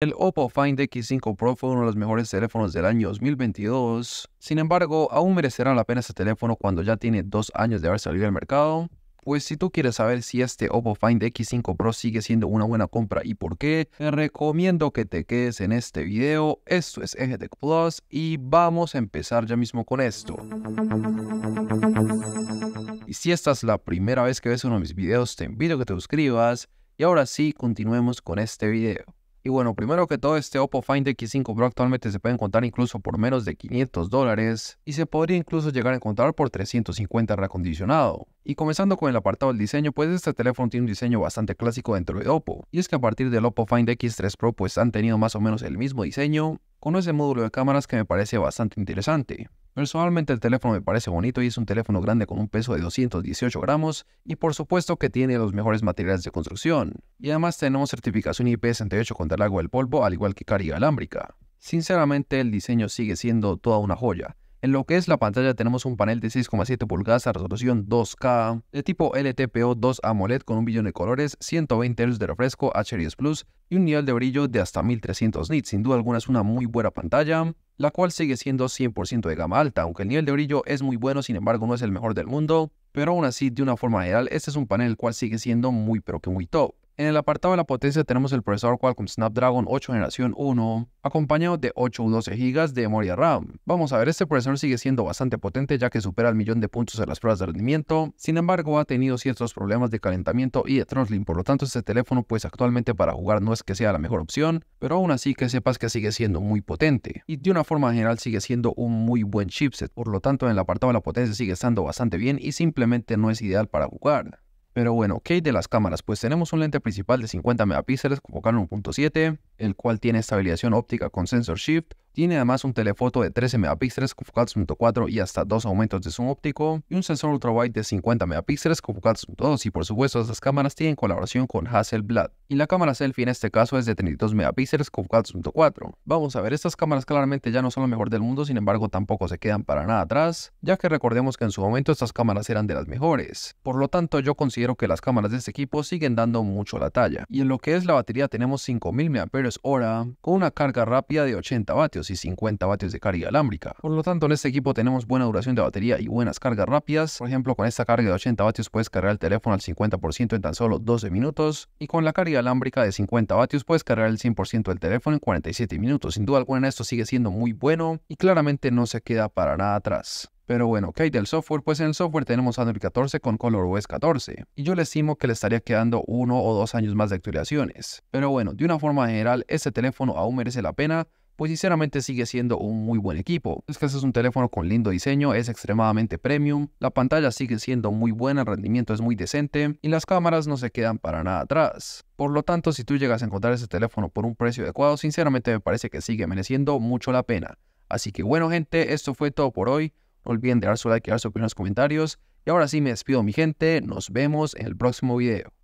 El Oppo Find X5 Pro fue uno de los mejores teléfonos del año 2022, sin embargo, aún merecerá la pena este teléfono cuando ya tiene dos años de haber salido al mercado. Pues si tú quieres saber si este Oppo Find X5 Pro sigue siendo una buena compra y por qué, te recomiendo que te quedes en este video. Esto es EGTEC Plus y vamos a empezar ya mismo con esto. Y si esta es la primera vez que ves uno de mis videos, te invito a que te suscribas. Y ahora sí, continuemos con este video. Y bueno, primero que todo, este Oppo Find X5 Pro actualmente se puede encontrar incluso por menos de 500 dólares y se podría incluso llegar a encontrar por 350 reacondicionado. Y comenzando con el apartado del diseño, pues este teléfono tiene un diseño bastante clásico dentro de Oppo. Y es que a partir del Oppo Find X3 Pro pues han tenido más o menos el mismo diseño, con ese módulo de cámaras que me parece bastante interesante. Personalmente el teléfono me parece bonito y es un teléfono grande con un peso de 218 gramos y por supuesto que tiene los mejores materiales de construcción. Y además tenemos certificación IP68 contra el agua del polvo al igual que carga alámbrica. Sinceramente el diseño sigue siendo toda una joya. En lo que es la pantalla tenemos un panel de 6,7 pulgadas a resolución 2K de tipo LTPO 2 AMOLED con un billón de colores, 120 Hz de refresco HDS Plus y un nivel de brillo de hasta 1300 nits. Sin duda alguna es una muy buena pantalla la cual sigue siendo 100% de gama alta, aunque el nivel de brillo es muy bueno, sin embargo no es el mejor del mundo, pero aún así de una forma general este es un panel cual sigue siendo muy pero que muy top. En el apartado de la potencia tenemos el procesador Qualcomm Snapdragon 8 generación 1, acompañado de 8 u 12 GB de memoria RAM. Vamos a ver, este procesador sigue siendo bastante potente ya que supera el millón de puntos en las pruebas de rendimiento, sin embargo ha tenido ciertos problemas de calentamiento y de throttling, por lo tanto este teléfono pues actualmente para jugar no es que sea la mejor opción, pero aún así que sepas que sigue siendo muy potente. Y de una forma general sigue siendo un muy buen chipset, por lo tanto en el apartado de la potencia sigue estando bastante bien y simplemente no es ideal para jugar. Pero bueno, ¿qué de las cámaras? Pues tenemos un lente principal de 50 megapíxeles con Canon 1.7, el cual tiene estabilización óptica con sensor shift, tiene además un telefoto de 13 megapíxeles con y hasta dos aumentos de zoom óptico y un sensor ultrawide de 50 megapíxeles con y por supuesto estas cámaras tienen colaboración con Hasselblad. Y la cámara selfie en este caso es de 32 megapíxeles con Vamos a ver, estas cámaras claramente ya no son lo mejor del mundo, sin embargo tampoco se quedan para nada atrás, ya que recordemos que en su momento estas cámaras eran de las mejores. Por lo tanto yo considero que las cámaras de este equipo siguen dando mucho la talla. Y en lo que es la batería tenemos 5000 mAh con una carga rápida de 80 vatios y 50 vatios de carga alámbrica. Por lo tanto, en este equipo tenemos buena duración de batería y buenas cargas rápidas. Por ejemplo, con esta carga de 80 vatios puedes cargar el teléfono al 50% en tan solo 12 minutos y con la carga alámbrica de 50 vatios puedes cargar el 100% del teléfono en 47 minutos. Sin duda alguna, esto sigue siendo muy bueno y claramente no se queda para nada atrás. Pero bueno, ¿qué hay del software? Pues en el software tenemos Android 14 con ColorOS 14, y yo le estimo que le estaría quedando uno o dos años más de actualizaciones. Pero bueno, de una forma general, este teléfono aún merece la pena, pues sinceramente sigue siendo un muy buen equipo. Es que ese es un teléfono con lindo diseño, es extremadamente premium, la pantalla sigue siendo muy buena, el rendimiento es muy decente y las cámaras no se quedan para nada atrás. Por lo tanto, si tú llegas a encontrar ese teléfono por un precio adecuado, sinceramente me parece que sigue mereciendo mucho la pena. Así que bueno gente, esto fue todo por hoy. No olviden dar su like y dar su opinión en los comentarios. Y ahora sí me despido mi gente, nos vemos en el próximo video.